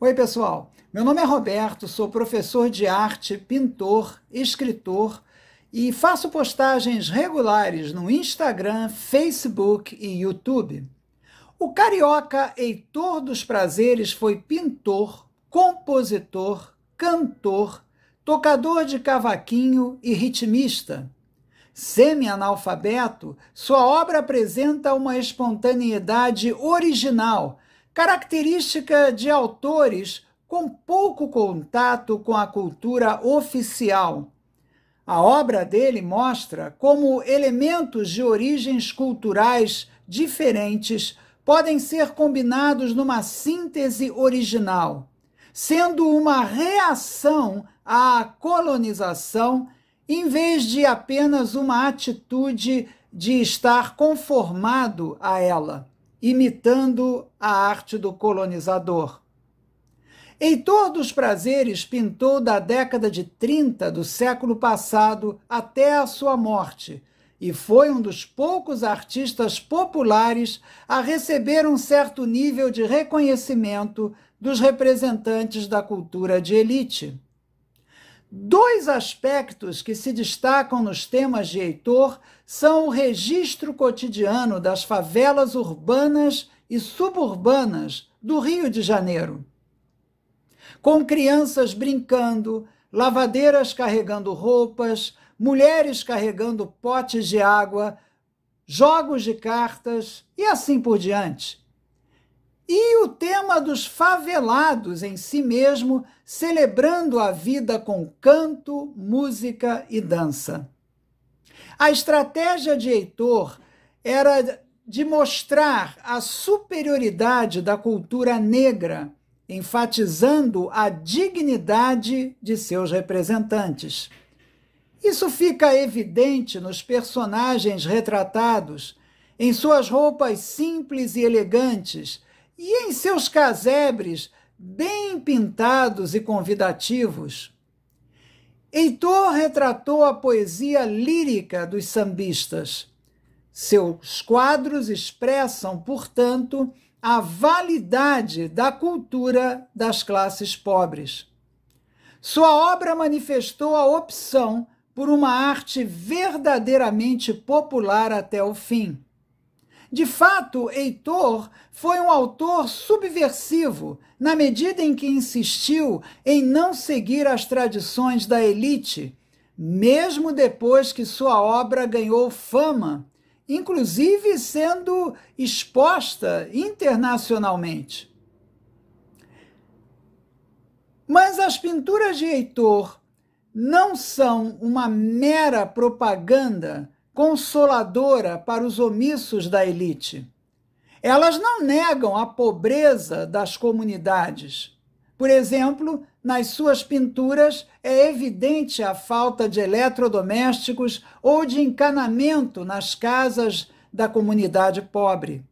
Oi, pessoal. Meu nome é Roberto, sou professor de arte, pintor, escritor e faço postagens regulares no Instagram, Facebook e YouTube. O carioca Heitor dos Prazeres foi pintor, compositor, cantor, tocador de cavaquinho e ritmista. Semi-analfabeto, sua obra apresenta uma espontaneidade original característica de autores com pouco contato com a cultura oficial. A obra dele mostra como elementos de origens culturais diferentes podem ser combinados numa síntese original, sendo uma reação à colonização em vez de apenas uma atitude de estar conformado a ela imitando a arte do colonizador. Heitor dos Prazeres pintou da década de 30 do século passado até a sua morte e foi um dos poucos artistas populares a receber um certo nível de reconhecimento dos representantes da cultura de elite. Dois aspectos que se destacam nos temas de Heitor são o registro cotidiano das favelas urbanas e suburbanas do Rio de Janeiro. Com crianças brincando, lavadeiras carregando roupas, mulheres carregando potes de água, jogos de cartas e assim por diante. E o tema dos favelados em si mesmo, celebrando a vida com canto, música e dança. A estratégia de Heitor era de mostrar a superioridade da cultura negra, enfatizando a dignidade de seus representantes. Isso fica evidente nos personagens retratados, em suas roupas simples e elegantes e em seus casebres bem pintados e convidativos. Heitor retratou a poesia lírica dos sambistas. Seus quadros expressam, portanto, a validade da cultura das classes pobres. Sua obra manifestou a opção por uma arte verdadeiramente popular até o fim. De fato, Heitor foi um autor subversivo, na medida em que insistiu em não seguir as tradições da elite, mesmo depois que sua obra ganhou fama, inclusive sendo exposta internacionalmente. Mas as pinturas de Heitor não são uma mera propaganda consoladora para os omissos da elite. Elas não negam a pobreza das comunidades. Por exemplo, nas suas pinturas é evidente a falta de eletrodomésticos ou de encanamento nas casas da comunidade pobre.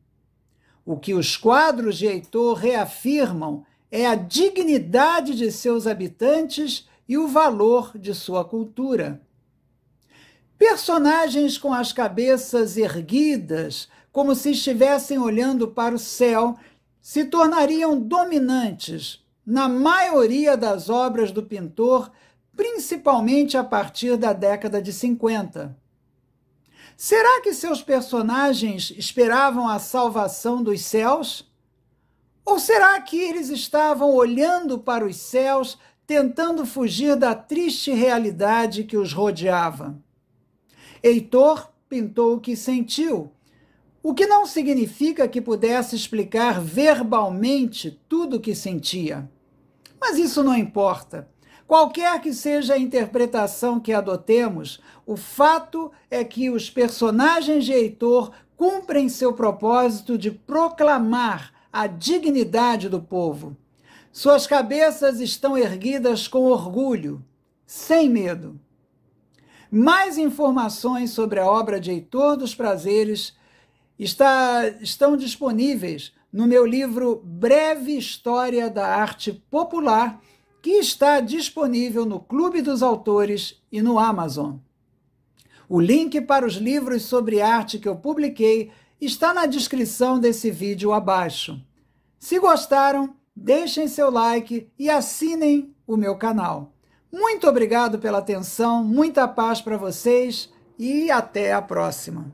O que os quadros de Heitor reafirmam é a dignidade de seus habitantes e o valor de sua cultura. Personagens com as cabeças erguidas, como se estivessem olhando para o céu, se tornariam dominantes na maioria das obras do pintor, principalmente a partir da década de 50. Será que seus personagens esperavam a salvação dos céus? Ou será que eles estavam olhando para os céus, tentando fugir da triste realidade que os rodeava? Heitor pintou o que sentiu, o que não significa que pudesse explicar verbalmente tudo o que sentia. Mas isso não importa. Qualquer que seja a interpretação que adotemos, o fato é que os personagens de Heitor cumprem seu propósito de proclamar a dignidade do povo. Suas cabeças estão erguidas com orgulho, sem medo. Mais informações sobre a obra de Heitor dos Prazeres está, estão disponíveis no meu livro Breve História da Arte Popular, que está disponível no Clube dos Autores e no Amazon. O link para os livros sobre arte que eu publiquei está na descrição desse vídeo abaixo. Se gostaram, deixem seu like e assinem o meu canal. Muito obrigado pela atenção, muita paz para vocês e até a próxima.